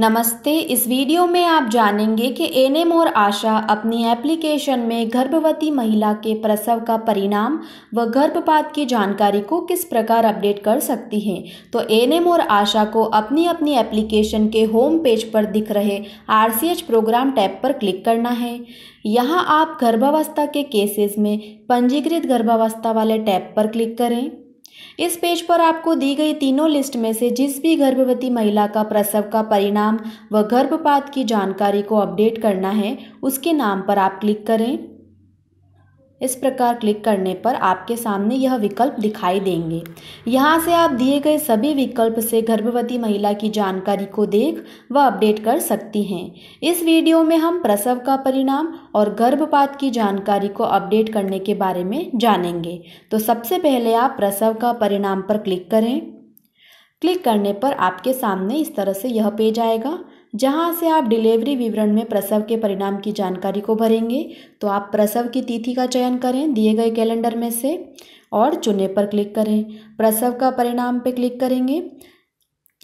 नमस्ते इस वीडियो में आप जानेंगे कि एनएम और आशा अपनी एप्लीकेशन में गर्भवती महिला के प्रसव का परिणाम व गर्भपात की जानकारी को किस प्रकार अपडेट कर सकती हैं तो एनएम और आशा को अपनी अपनी एप्लीकेशन के होम पेज पर दिख रहे आरसीएच प्रोग्राम टैब पर क्लिक करना है यहाँ आप गर्भावस्था के केसेस में पंजीकृत गर्भावस्था वाले टैब पर क्लिक करें इस पेज पर आपको दी गई तीनों लिस्ट में से जिस भी गर्भवती महिला का प्रसव का परिणाम व गर्भपात की जानकारी को अपडेट करना है उसके नाम पर आप क्लिक करें इस प्रकार क्लिक करने पर आपके सामने यह विकल्प दिखाई देंगे यहाँ से आप दिए गए सभी विकल्प से गर्भवती महिला की जानकारी को देख व अपडेट कर सकती हैं इस वीडियो में हम प्रसव का परिणाम और गर्भपात की जानकारी को अपडेट करने के बारे में जानेंगे तो सबसे पहले आप प्रसव का परिणाम पर क्लिक करें क्लिक करने पर आपके सामने इस तरह से यह पेज आएगा जहां से आप डिलीवरी विवरण में प्रसव के परिणाम की जानकारी को भरेंगे तो आप प्रसव की तिथि का चयन करें दिए गए कैलेंडर में से और चुने पर क्लिक करें प्रसव का परिणाम पर क्लिक करेंगे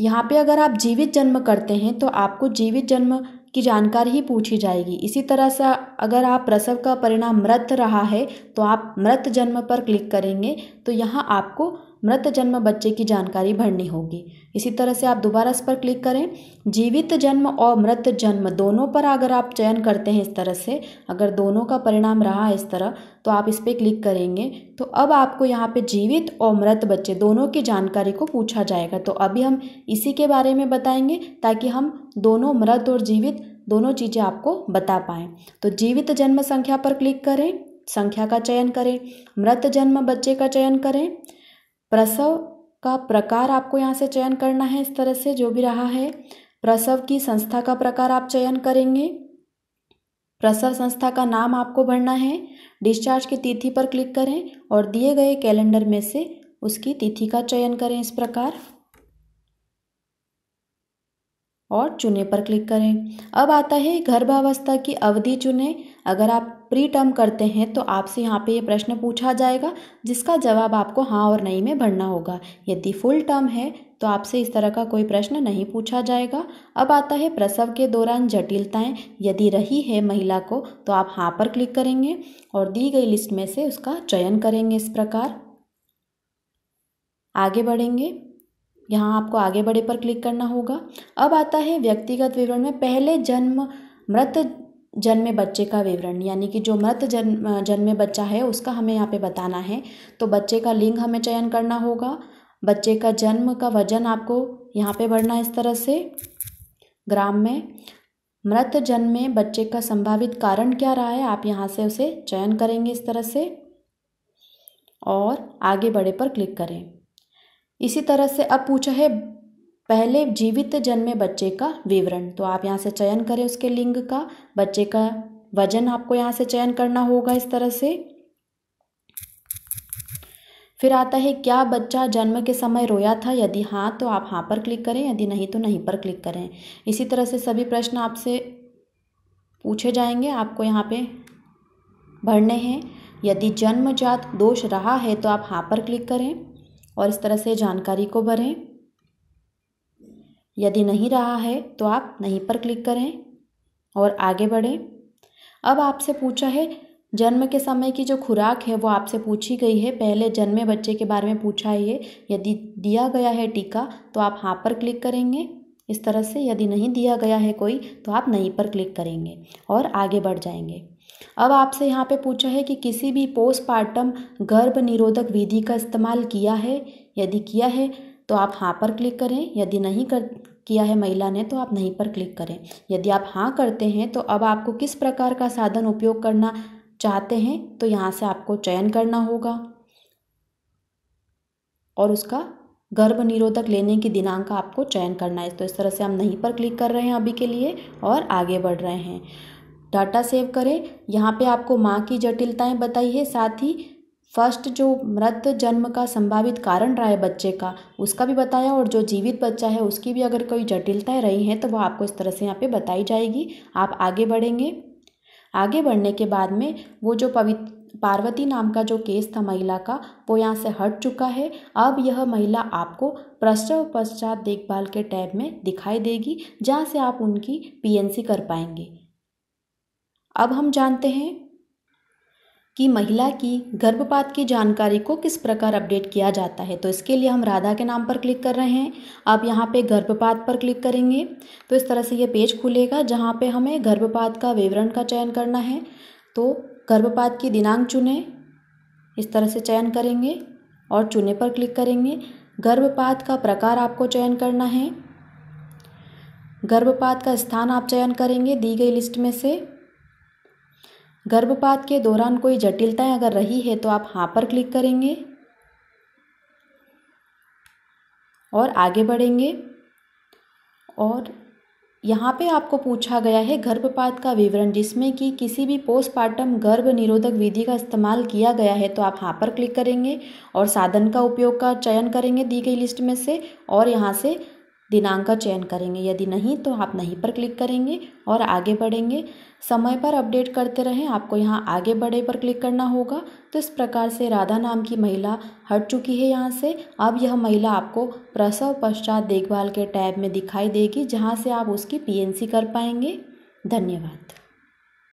यहाँ पे अगर आप जीवित जन्म करते हैं तो आपको जीवित जन्म की जानकारी ही पूछी जाएगी इसी तरह से अगर आप प्रसव का परिणाम मृत रहा है तो आप मृत जन्म पर क्लिक करेंगे तो यहाँ आपको मृत जन्म बच्चे की जानकारी भरनी होगी इसी तरह से आप दोबारा इस पर क्लिक करें जीवित जन्म और मृत जन्म दोनों पर अगर आप चयन करते हैं इस तरह से अगर दोनों का परिणाम रहा है इस तरह तो आप इस पर क्लिक करेंगे तो अब आपको यहाँ पे जीवित और मृत बच्चे दोनों की जानकारी को पूछा जाएगा तो अभी हम इसी के बारे में बताएंगे ताकि हम दोनों मृत और जीवित दोनों चीज़ें आपको बता पाएँ तो जीवित जन्म संख्या पर क्लिक करें संख्या का चयन करें मृत जन्म बच्चे का चयन करें प्रसव का प्रकार आपको यहाँ से चयन करना है इस तरह से जो भी रहा है प्रसव की संस्था का प्रकार आप चयन करेंगे प्रसव संस्था का नाम आपको भरना है डिस्चार्ज की तिथि पर क्लिक करें और दिए गए कैलेंडर में से उसकी तिथि का चयन करें इस प्रकार और चुने पर क्लिक करें अब आता है गर्भावस्था की अवधि चुने अगर आप प्री टर्म करते हैं तो आपसे यहाँ पे ये प्रश्न पूछा जाएगा जिसका जवाब आपको हाँ और नहीं में भरना होगा यदि फुल टर्म है तो आपसे इस तरह का कोई प्रश्न नहीं पूछा जाएगा अब आता है प्रसव के दौरान जटिलताएं यदि रही है महिला को तो आप हाँ पर क्लिक करेंगे और दी गई लिस्ट में से उसका चयन करेंगे इस प्रकार आगे बढ़ेंगे यहाँ आपको आगे बढ़े पर क्लिक करना होगा अब आता है व्यक्तिगत विवरण में पहले जन्म मृत जन्मे बच्चे का विवरण यानी कि जो मृत जन्म जन्मे बच्चा है उसका हमें यहाँ पे बताना है तो बच्चे का लिंग हमें चयन करना होगा बच्चे का जन्म का वजन आपको यहाँ पे भरना है इस तरह से ग्राम में मृत जन्मे बच्चे का संभावित कारण क्या रहा है आप यहाँ से उसे चयन करेंगे इस तरह से और आगे बढ़े पर क्लिक करें इसी तरह से अब पूछा है पहले जीवित जन्मे बच्चे का विवरण तो आप यहाँ से चयन करें उसके लिंग का बच्चे का वजन आपको यहाँ से चयन करना होगा इस तरह से फिर आता है क्या बच्चा जन्म के समय रोया था यदि हाँ तो आप हाँ पर क्लिक करें यदि नहीं तो नहीं पर क्लिक करें इसी तरह से सभी प्रश्न आपसे पूछे जाएंगे आपको यहाँ पे भरने हैं यदि जन्मजात दोष रहा है तो आप हाँ पर क्लिक करें और इस तरह से जानकारी को भरें यदि नहीं रहा है तो आप नहीं पर क्लिक करें और आगे बढ़ें अब आपसे पूछा है जन्म के समय की जो खुराक है वो आपसे पूछी गई है पहले जन्मे बच्चे के बारे में पूछा है ये यदि दिया गया है टीका तो आप हाँ पर क्लिक करेंगे इस तरह से यदि नहीं दिया गया है कोई तो आप नहीं पर क्लिक करेंगे और आगे बढ़ जाएंगे अब आपसे यहाँ पे पूछा है कि किसी भी पोस्टमार्टम गर्भ निरोधक विधि का इस्तेमाल किया है यदि किया है तो आप हाँ पर क्लिक करें यदि नहीं कर किया है महिला ने तो आप नहीं पर क्लिक करें यदि आप हाँ करते हैं तो अब आपको किस प्रकार का साधन उपयोग करना चाहते हैं तो यहाँ से आपको चयन करना होगा और उसका गर्भ निरोधक लेने की दिनांक का आपको चयन करना है तो इस तरह से हम नहीं पर क्लिक कर रहे हैं अभी के लिए और आगे बढ़ रहे हैं डाटा सेव करें यहाँ पे आपको माँ की जटिलताएं बताई है साथ ही फर्स्ट जो मृत जन्म का संभावित कारण रहा है बच्चे का उसका भी बताया और जो जीवित बच्चा है उसकी भी अगर कोई जटिलताएँ रही हैं तो वह आपको इस तरह से यहाँ पे बताई जाएगी आप आगे बढ़ेंगे आगे बढ़ने के बाद में वो जो पवित्र पार्वती नाम का जो केस था महिला का वो यहाँ से हट चुका है अब यह महिला आपको प्रसव पश्चात देखभाल के टैब में दिखाई देगी जहाँ से आप उनकी पीएनसी कर पाएंगे अब हम जानते हैं कि महिला की गर्भपात की जानकारी को किस प्रकार अपडेट किया जाता है तो इसके लिए हम राधा के नाम पर क्लिक कर रहे हैं आप यहाँ पे गर्भपात पर क्लिक करेंगे तो इस तरह से ये पेज खुलेगा जहाँ पे हमें गर्भपात का विवरण का चयन करना है तो गर्भपात की दिनांक चुनें इस तरह से चयन करेंगे और चुने पर क्लिक करेंगे गर्भपात का प्रकार आपको चयन करना है गर्भपात का स्थान आप चयन करेंगे दी गई लिस्ट में से गर्भपात के दौरान कोई जटिलताएं अगर रही है तो आप हाँ पर क्लिक करेंगे और आगे बढ़ेंगे और यहाँ पे आपको पूछा गया है गर्भपात का विवरण जिसमें कि किसी भी पोस्टपार्टम गर्भ निरोधक विधि का इस्तेमाल किया गया है तो आप हाँ पर क्लिक करेंगे और साधन का उपयोग का चयन करेंगे दी गई लिस्ट में से और यहाँ से दिनांक का चयन करेंगे यदि नहीं तो आप नहीं पर क्लिक करेंगे और आगे बढ़ेंगे समय पर अपडेट करते रहें आपको यहाँ आगे बढ़े पर क्लिक करना होगा तो इस प्रकार से राधा नाम की महिला हट चुकी है यहाँ से अब यह महिला आपको प्रसव पश्चात देखभाल के टैब में दिखाई देगी जहाँ से आप उसकी पीएनसी कर पाएंगे धन्यवाद